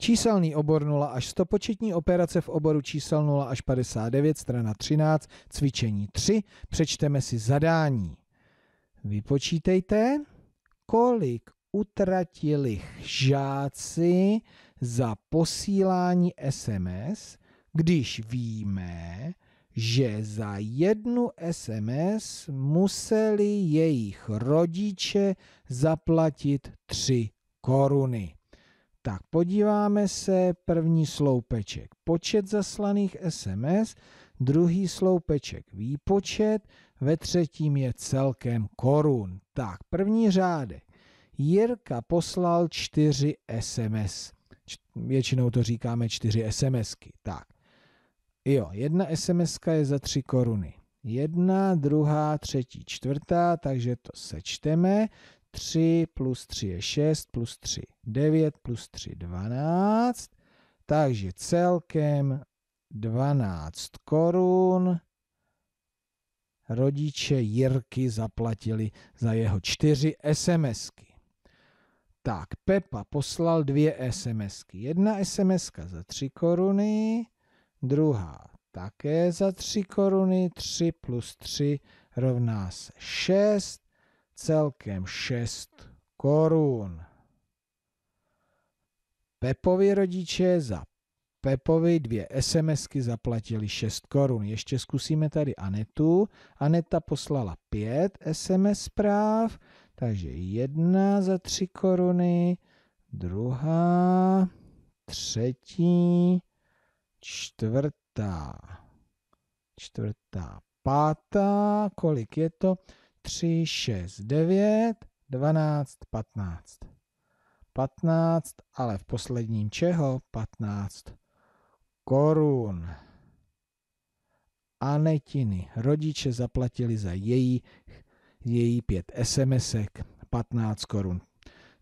Číselný obor 0 až 100, početní operace v oboru čísel 0 až 59, strana 13, cvičení 3, přečteme si zadání. Vypočítejte, kolik utratili žáci za posílání SMS, když víme, že za jednu SMS museli jejich rodiče zaplatit 3 koruny. Tak podíváme se, první sloupeček počet zaslaných SMS, druhý sloupeček výpočet, ve třetím je celkem korun. Tak, první řádek. Jirka poslal čtyři SMS. Většinou to říkáme čtyři SMSky. Tak, jo, jedna SMSka je za tři koruny. Jedna, druhá, třetí, čtvrtá, takže to sečteme. 3 plus 3 je 6, plus 3 9, plus 3 12. Takže celkem 12 korun rodiče Jirky zaplatili za jeho čtyři SMSky. Tak, Pepa poslal dvě SMSky. Jedna SMSka za 3 koruny, druhá také za 3 koruny, 3 plus 3 rovná se 6, celkem 6 korun. Pepovi rodiče za Pepovi dvě SMSky zaplatili 6 korun. Ještě zkusíme tady Anetu. Aneta poslala 5 SMS zpráv, takže jedna za 3 koruny, druhá, třetí, čtvrtá, čtvrtá, pátá, kolik je to? 3, 6, 9, 12, 15. 15, ale v posledním čeho? 15 korun. Anetiny rodiče zaplatili za její, její pět SMSek 15 korun.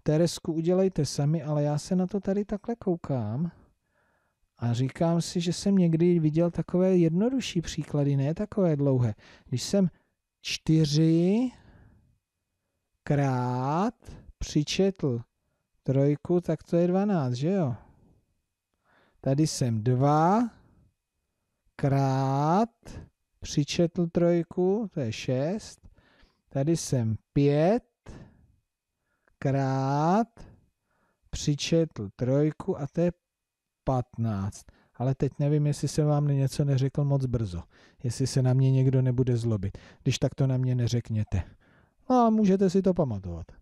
Teresku udělejte sami, ale já se na to tady takhle koukám a říkám si, že jsem někdy viděl takové jednodušší příklady, ne takové dlouhé. Když jsem čtyři krát přičetl trojku, tak to je 12, že jo? Tady jsem dva krát přičetl trojku, to je 6. Tady jsem pět krát přičetl trojku a to je 15 ale teď nevím, jestli jsem vám něco neřekl moc brzo, jestli se na mě někdo nebude zlobit, když tak to na mě neřekněte. No a můžete si to pamatovat.